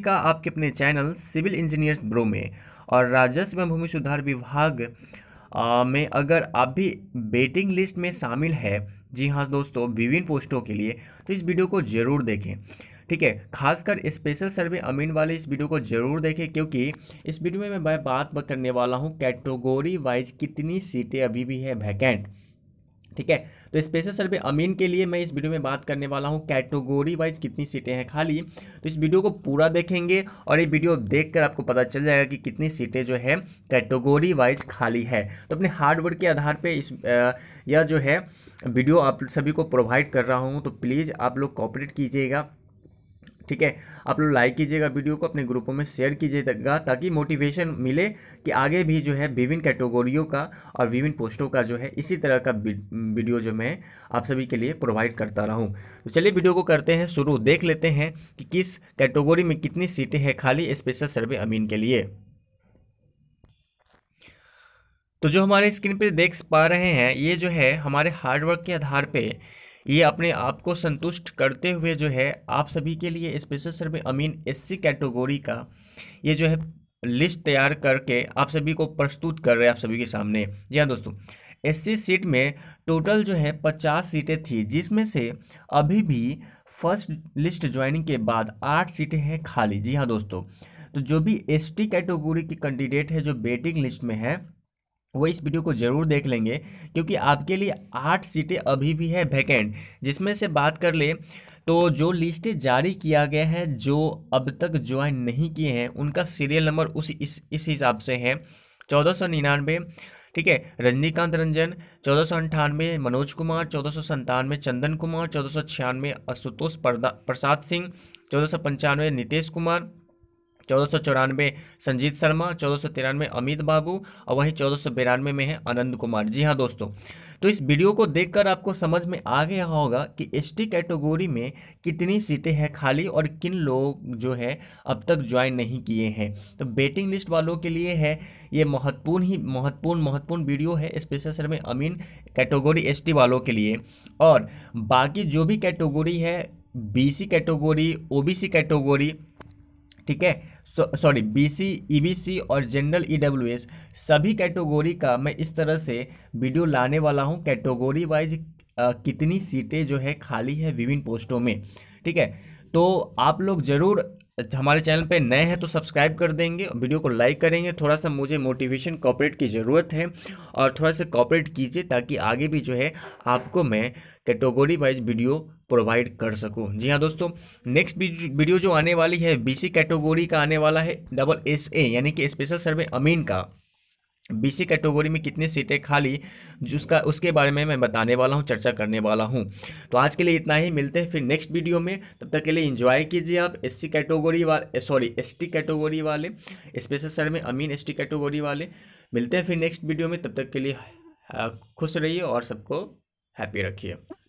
का आपके अपने चैनल सिविल इंजीनियर्स ब्रो में और राजस्व एवं भूमि सुधार विभाग में अगर आप भी बेटिंग लिस्ट में शामिल है जी हाँ दोस्तों विभिन्न पोस्टों के लिए तो इस वीडियो को ज़रूर देखें ठीक है खासकर स्पेशल सर्वे अमीन वाले इस वीडियो को जरूर देखें क्योंकि इस वीडियो में मैं बात करने वाला हूँ कैटेगोरी वाइज कितनी सीटें अभी भी है वैकेंट ठीक है तो स्पेशल सर्वे अमीन के लिए मैं इस वीडियो में बात करने वाला हूँ कैटेगोरी वाइज कितनी सीटें हैं खाली तो इस वीडियो को पूरा देखेंगे और ये वीडियो देखकर आपको पता चल जाएगा कि कितनी सीटें जो है कैटेगोरी वाइज खाली है तो अपने हार्डवर्क के आधार पर इस यह जो है वीडियो आप सभी को प्रोवाइड कर रहा हूँ तो प्लीज़ आप लोग कॉपरेट कीजिएगा ठीक है आप लोग लाइक कीजिएगा वीडियो को अपने ग्रुपों में शेयर कीजिएगा ताकि मोटिवेशन मिले कि आगे भी जो है विभिन्न कैटेगोरियों का और विभिन्न पोस्टों का जो है इसी तरह का वीडियो जो मैं आप सभी के लिए प्रोवाइड करता रहूं तो चलिए वीडियो को करते हैं शुरू देख लेते हैं कि किस कैटेगोरी में कितनी सीटें हैं खाली स्पेशल सर्वे अमीन के लिए तो जो हमारे स्क्रीन पर देख पा रहे हैं ये जो है हमारे हार्डवर्क के आधार पर ये अपने आप को संतुष्ट करते हुए जो है आप सभी के लिए स्पेशल सर्वे अमीन एससी कैटेगोरी का ये जो है लिस्ट तैयार करके आप सभी को प्रस्तुत कर रहे हैं आप सभी के सामने जी हाँ दोस्तों एससी सीट में टोटल जो है पचास सीटें थी जिसमें से अभी भी फर्स्ट लिस्ट ज्वाइनिंग के बाद आठ सीटें हैं खाली जी हाँ दोस्तों तो जो भी एसटी कैटेगोरी के कैंडिडेट है जो बेटिंग लिस्ट में है वो इस वीडियो को ज़रूर देख लेंगे क्योंकि आपके लिए आठ सीटें अभी भी है वैकेंट जिसमें से बात कर ले तो जो लिस्टें जारी किया गया है जो अब तक ज्वाइन नहीं किए हैं उनका सीरियल नंबर उस इस इस हिसाब से है चौदह सौ निन्यानवे ठीक है रजनीकांत रंजन चौदह सौ अंठानवे मनोज कुमार चौदह सौ संतानवे चंदन कुमार चौदह सौ छियानवे आशुतोष प्रसाद सिंह चौदह सौ पंचानवे नितेश कुमार चौदह सौ चौरानवे संजीत शर्मा चौदह सौ तिरानवे अमित बाबू और वहीं चौदह सौ बिरानवे में है आनंद कुमार जी हाँ दोस्तों तो इस वीडियो को देखकर आपको समझ में आ गया होगा कि एसटी कैटेगरी में कितनी सीटें हैं खाली और किन लोग जो है अब तक ज्वाइन नहीं किए हैं तो बेटिंग लिस्ट वालों के लिए है ये महत्वपूर्ण ही महत्वपूर्ण महत्वपूर्ण वीडियो है स्पेशल सर में अमीन कैटेगरी एसटी वालों के लिए और बाकी जो भी कैटेगोरी है बीसी कैटेगरी ओबीसी कैटेगरी ठीक है sorry B C E B C और जनरल ई डब्ल्यू एस सभी कैटेगोरी का मैं इस तरह से वीडियो लाने वाला हूँ कैटेगोरी वाइज कितनी सीटें जो है खाली है विभिन्न पोस्टों में ठीक है तो आप लोग ज़रूर हमारे चैनल पे नए हैं तो सब्सक्राइब कर देंगे वीडियो को लाइक करेंगे थोड़ा सा मुझे मोटिवेशन कॉपरेट की ज़रूरत है और थोड़ा सा कॉपरेट कीजिए ताकि आगे भी जो है आपको मैं कैटेगोरी वाइज वीडियो प्रोवाइड कर सकूं जी हाँ दोस्तों नेक्स्ट वीडियो जो आने वाली है बीसी कैटेगोरी का आने वाला है डबल एस ए यानी कि स्पेशल सर्वे अमीन का बीसी कैटेगरी में कितनी सीटें खाली जिसका उसके बारे में मैं बताने वाला हूँ चर्चा करने वाला हूँ तो आज के लिए इतना ही मिलते हैं फिर नेक्स्ट वीडियो में तब तक के लिए एंजॉय कीजिए आप एससी कैटेगरी वाले सॉरी एसटी कैटेगरी वाले स्पेशल सर में अमीन एसटी कैटेगरी वाले मिलते हैं फिर नेक्स्ट वीडियो में तब तक के लिए हाँ, खुश रहिए और सबको हैप्पी रखिए